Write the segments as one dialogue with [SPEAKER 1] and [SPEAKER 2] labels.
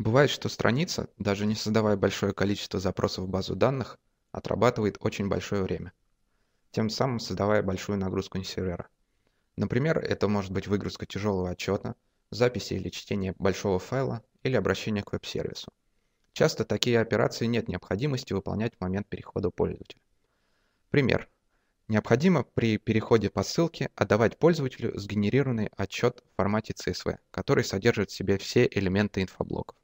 [SPEAKER 1] Бывает, что страница, даже не создавая большое количество запросов в базу данных, отрабатывает очень большое время, тем самым создавая большую нагрузку на сервера. Например, это может быть выгрузка тяжелого отчета, записи или чтение большого файла или обращение к веб-сервису. Часто такие операции нет необходимости выполнять в момент перехода пользователя. Пример. Необходимо при переходе по ссылке отдавать пользователю сгенерированный отчет в формате CSV, который содержит в себе все элементы инфоблоков.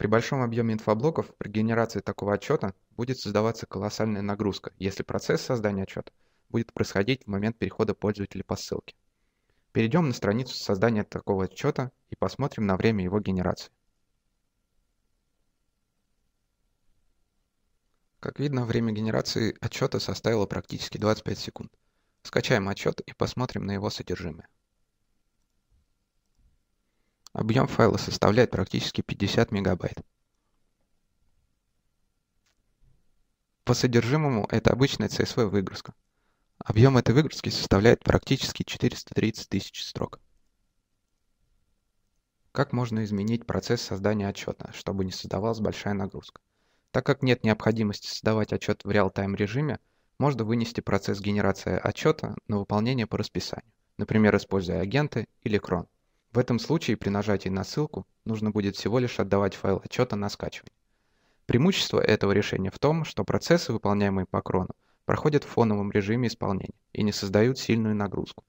[SPEAKER 1] При большом объеме инфоблоков при генерации такого отчета будет создаваться колоссальная нагрузка, если процесс создания отчета будет происходить в момент перехода пользователя по ссылке. Перейдем на страницу создания такого отчета и посмотрим на время его генерации. Как видно, время генерации отчета составило практически 25 секунд. Скачаем отчет и посмотрим на его содержимое. Объем файла составляет практически 50 мегабайт. По содержимому это обычная CSV выгрузка. Объем этой выгрузки составляет практически 430 тысяч строк. Как можно изменить процесс создания отчета, чтобы не создавалась большая нагрузка? Так как нет необходимости создавать отчет в реал-тайм режиме, можно вынести процесс генерации отчета на выполнение по расписанию, например, используя агенты или крон. В этом случае при нажатии на ссылку нужно будет всего лишь отдавать файл отчета на скачивание. Преимущество этого решения в том, что процессы, выполняемые по крону, проходят в фоновом режиме исполнения и не создают сильную нагрузку.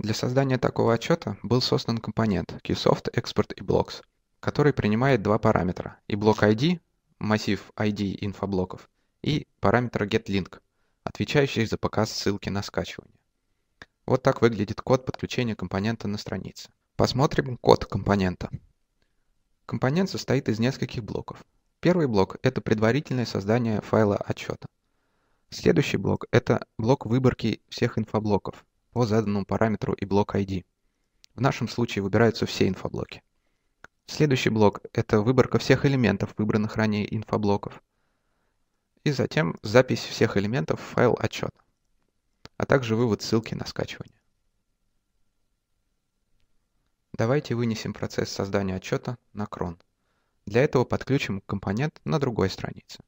[SPEAKER 1] Для создания такого отчета был создан компонент QSoft Export и Blocks, который принимает два параметра – и блок ID, массив ID инфоблоков, и параметр getLink, отвечающий за показ ссылки на скачивание. Вот так выглядит код подключения компонента на странице. Посмотрим код компонента. Компонент состоит из нескольких блоков. Первый блок – это предварительное создание файла отчета. Следующий блок – это блок выборки всех инфоблоков по заданному параметру и блок ID. В нашем случае выбираются все инфоблоки. Следующий блок – это выборка всех элементов, выбранных ранее инфоблоков. И затем запись всех элементов в файл отчета, а также вывод ссылки на скачивание. Давайте вынесем процесс создания отчета на крон. Для этого подключим компонент на другой странице.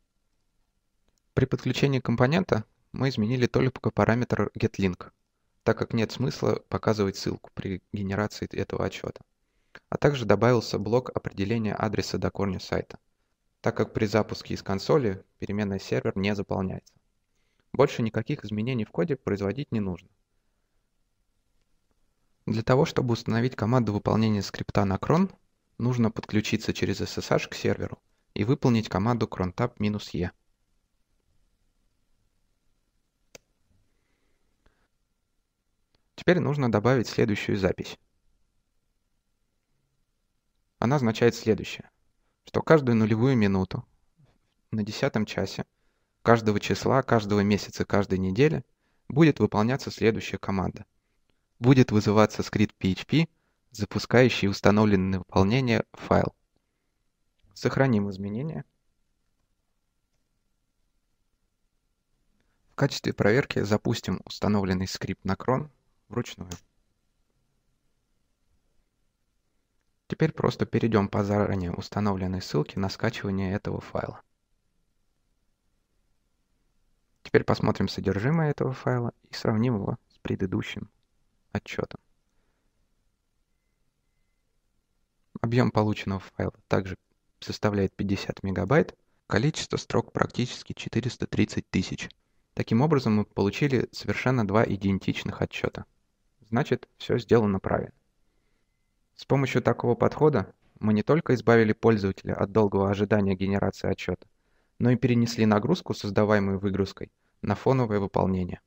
[SPEAKER 1] При подключении компонента мы изменили только параметр getLink, так как нет смысла показывать ссылку при генерации этого отчета. А также добавился блок определения адреса до корня сайта, так как при запуске из консоли переменная сервер не заполняется. Больше никаких изменений в коде производить не нужно. Для того, чтобы установить команду выполнения скрипта на крон, нужно подключиться через SSH к серверу и выполнить команду crontab-e. Теперь нужно добавить следующую запись. Она означает следующее, что каждую нулевую минуту на десятом часе каждого числа, каждого месяца, каждой недели будет выполняться следующая команда будет вызываться скрипт PHP, запускающий установленное выполнение файл. Сохраним изменения. В качестве проверки запустим установленный скрипт на крон вручную. Теперь просто перейдем по заранее установленной ссылке на скачивание этого файла. Теперь посмотрим содержимое этого файла и сравним его с предыдущим отчетом. Объем полученного файла также составляет 50 мегабайт, количество строк практически 430 тысяч. Таким образом, мы получили совершенно два идентичных отчета. Значит, все сделано правильно. С помощью такого подхода мы не только избавили пользователя от долгого ожидания генерации отчета, но и перенесли нагрузку, создаваемую выгрузкой, на фоновое выполнение.